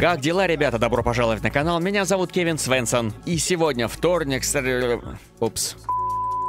Как дела, ребята? Добро пожаловать на канал. Меня зовут Кевин Свенсон. И сегодня вторник... Упс.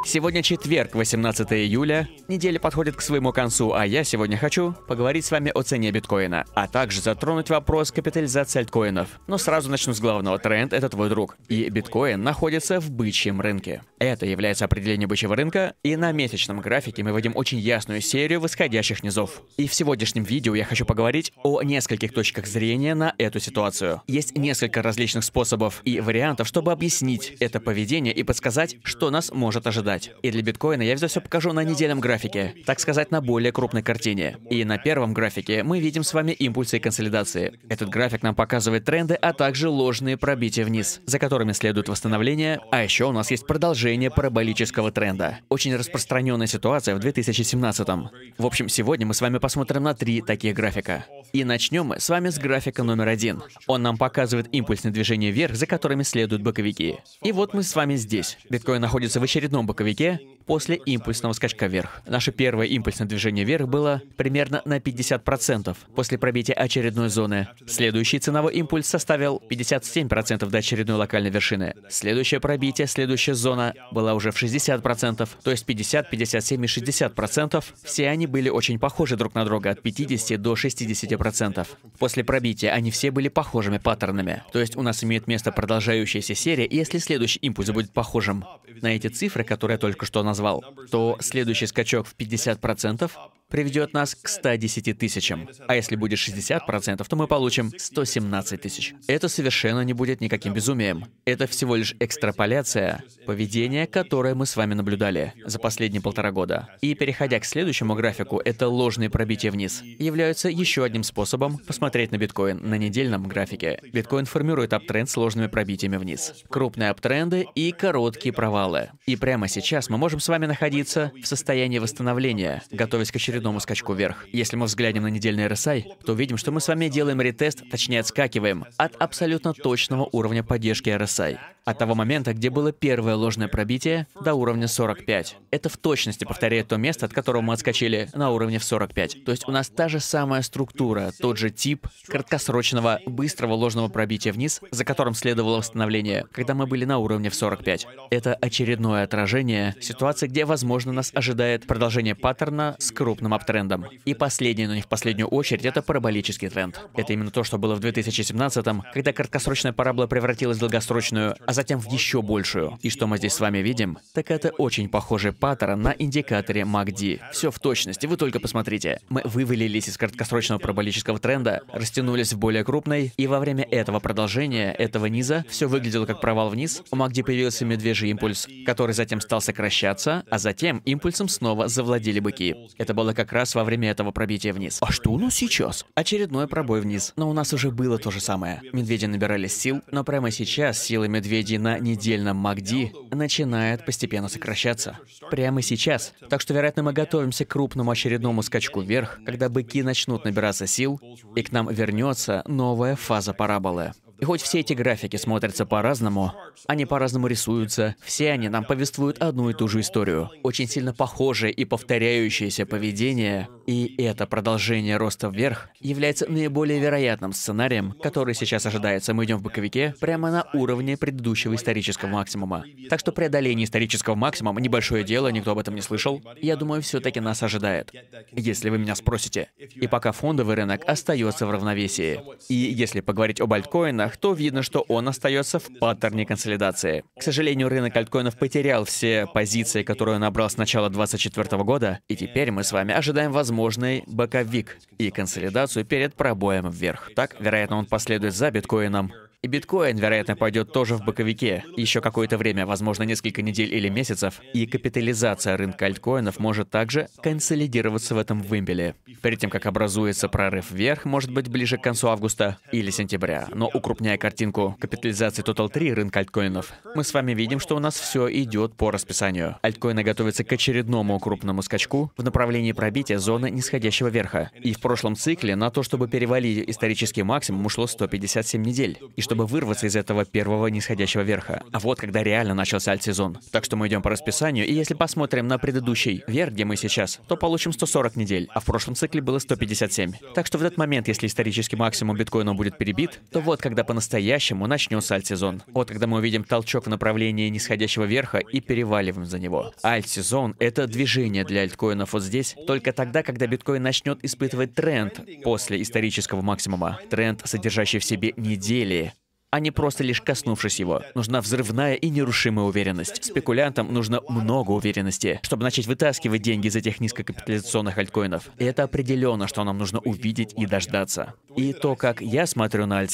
Сегодня четверг, 18 июля. Неделя подходит к своему концу, а я сегодня хочу поговорить с вами о цене биткоина, а также затронуть вопрос капитализации альткоинов. Но сразу начну с главного. Тренд — это твой друг. И биткоин находится в бычьем рынке. Это является определение бычьего рынка, и на месячном графике мы видим очень ясную серию восходящих низов. И в сегодняшнем видео я хочу поговорить о нескольких точках зрения на эту ситуацию. Есть несколько различных способов и вариантов, чтобы объяснить это поведение и подсказать, что нас может ожидать ждать. И для биткоина я все покажу на недельном графике, так сказать, на более крупной картине. И на первом графике мы видим с вами импульсы и консолидации. Этот график нам показывает тренды, а также ложные пробития вниз, за которыми следует восстановление, а еще у нас есть продолжение параболического тренда. Очень распространенная ситуация в 2017 -м. В общем, сегодня мы с вами посмотрим на три таких графика. И начнем мы с вами с графика номер один. Он нам показывает импульсное движение вверх, за которыми следуют боковики. И вот мы с вами здесь. Биткоин находится в очередном боковике поисковике после импульсного скачка вверх. Наше первое импульсное движение вверх было примерно на 50% после пробития очередной зоны. Следующий ценовой импульс составил 57% до очередной локальной вершины. Следующее пробитие, следующая зона была уже в 60%, то есть 50, 57 и 60%. Все они были очень похожи друг на друга от 50 до 60%. После пробития они все были похожими паттернами. То есть у нас имеет место продолжающаяся серия, если следующий импульс будет похожим на эти цифры, которые который я только что назвал, то следующий скачок в 50% приведет нас к 110 тысячам. А если будет 60%, то мы получим 117 тысяч. Это совершенно не будет никаким безумием. Это всего лишь экстраполяция поведения, которое мы с вами наблюдали за последние полтора года. И переходя к следующему графику, это ложные пробития вниз, являются еще одним способом посмотреть на биткоин на недельном графике. Биткоин формирует аптренд с ложными пробитиями вниз. Крупные аптренды и короткие провалы. И прямо сейчас мы можем с вами находиться в состоянии восстановления, готовясь к очередному очередному скачку вверх. Если мы взглянем на недельный RSI, то видим, что мы с вами делаем ретест, точнее отскакиваем, от абсолютно точного уровня поддержки RSI от того момента, где было первое ложное пробитие, до уровня 45. Это в точности повторяет то место, от которого мы отскочили на уровне в 45. То есть у нас та же самая структура, тот же тип краткосрочного, быстрого ложного пробития вниз, за которым следовало восстановление, когда мы были на уровне в 45. Это очередное отражение ситуации, где, возможно, нас ожидает продолжение паттерна с крупным аптрендом. И последнее, но не в последнюю очередь, это параболический тренд. Это именно то, что было в 2017 когда краткосрочная парабола превратилась в долгосрочную, а затем в еще большую. И что мы здесь с вами видим, так это очень похожий паттерн на индикаторе MACD. Все в точности, вы только посмотрите. Мы вывалились из краткосрочного проболического тренда, растянулись в более крупной, и во время этого продолжения, этого низа, все выглядело как провал вниз, у MACD появился медвежий импульс, который затем стал сокращаться, а затем импульсом снова завладели быки. Это было как раз во время этого пробития вниз. А что у нас сейчас? Очередной пробой вниз. Но у нас уже было то же самое. Медведи набирались сил, но прямо сейчас силы медведей очереди на недельном МАКДИ начинает постепенно сокращаться. Прямо сейчас. Так что, вероятно, мы готовимся к крупному очередному скачку вверх, когда быки начнут набираться сил, и к нам вернется новая фаза параболы. И хоть все эти графики смотрятся по-разному, они по-разному рисуются, все они нам повествуют одну и ту же историю. Очень сильно похожее и повторяющееся поведение и это продолжение роста вверх является наиболее вероятным сценарием, который сейчас ожидается. Мы идем в боковике прямо на уровне предыдущего исторического максимума. Так что преодоление исторического максимума — небольшое дело, никто об этом не слышал. Я думаю, все таки нас ожидает, если вы меня спросите. И пока фондовый рынок остается в равновесии. И если поговорить об альткоинах, то видно, что он остается в паттерне консолидации. К сожалению, рынок альткоинов потерял все позиции, которые он набрал с начала 2024 года, и теперь мы с вами ожидаем возможность возможный боковик и консолидацию перед пробоем вверх. Так, вероятно, он последует за биткоином и биткоин, вероятно, пойдет тоже в боковике еще какое-то время, возможно, несколько недель или месяцев, и капитализация рынка альткоинов может также консолидироваться в этом вымпеле. Перед тем, как образуется прорыв вверх, может быть, ближе к концу августа или сентября. Но укрупняя картинку капитализации Total 3 рынка альткоинов, мы с вами видим, что у нас все идет по расписанию. Альткоины готовятся к очередному крупному скачку в направлении пробития зоны нисходящего верха. И в прошлом цикле на то, чтобы перевалить исторический максимум, ушло 157 недель. И что чтобы вырваться из этого первого нисходящего верха. А вот когда реально начался альт-сезон. Так что мы идем по расписанию, и если посмотрим на предыдущий верх, где мы сейчас, то получим 140 недель, а в прошлом цикле было 157. Так что в этот момент, если исторический максимум биткоина будет перебит, то вот когда по-настоящему начнется альт-сезон. Вот когда мы увидим толчок в направлении нисходящего верха и переваливаем за него. Альт-сезон — это движение для альткоинов вот здесь, только тогда, когда биткоин начнет испытывать тренд после исторического максимума. Тренд, содержащий в себе недели, а не просто лишь коснувшись его. Нужна взрывная и нерушимая уверенность. Спекулянтам нужно много уверенности, чтобы начать вытаскивать деньги из этих низкокапитализационных альткоинов. И это определенно, что нам нужно увидеть и дождаться. И то, как я смотрю на альт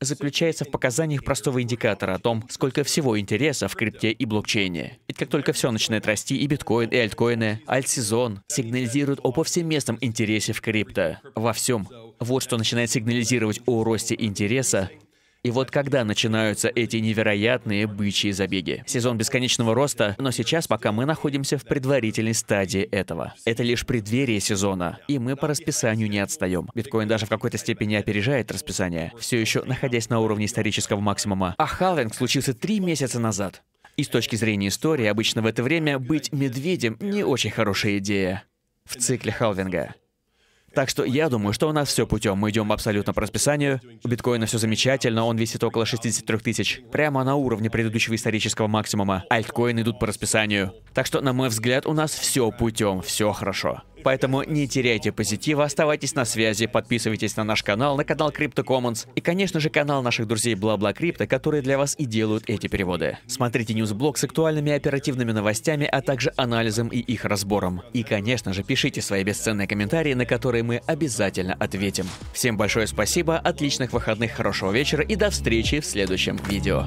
заключается в показаниях простого индикатора о том, сколько всего интереса в крипте и блокчейне. Ведь как только все начинает расти, и биткоин, и альткоины, альтсезон сигнализирует о повсеместном интересе в крипто. Во всем. Вот что начинает сигнализировать о росте интереса и вот когда начинаются эти невероятные бычьи забеги? Сезон бесконечного роста, но сейчас пока мы находимся в предварительной стадии этого. Это лишь преддверие сезона, и мы по расписанию не отстаем. Биткоин даже в какой-то степени опережает расписание, все еще находясь на уровне исторического максимума. А халвинг случился три месяца назад. И с точки зрения истории, обычно в это время быть медведем не очень хорошая идея в цикле халвинга. Так что я думаю, что у нас все путем. Мы идем абсолютно по расписанию. У биткоина все замечательно, он висит около 63 тысяч. Прямо на уровне предыдущего исторического максимума. Альткоины идут по расписанию. Так что, на мой взгляд, у нас все путем, все хорошо. Поэтому не теряйте позитива, оставайтесь на связи, подписывайтесь на наш канал, на канал Crypto Commons и, конечно же, канал наших друзей Бла-Бла Крипто, которые для вас и делают эти переводы. Смотрите ньюсблог с актуальными оперативными новостями, а также анализом и их разбором. И, конечно же, пишите свои бесценные комментарии, на которые мы обязательно ответим. Всем большое спасибо, отличных выходных, хорошего вечера и до встречи в следующем видео.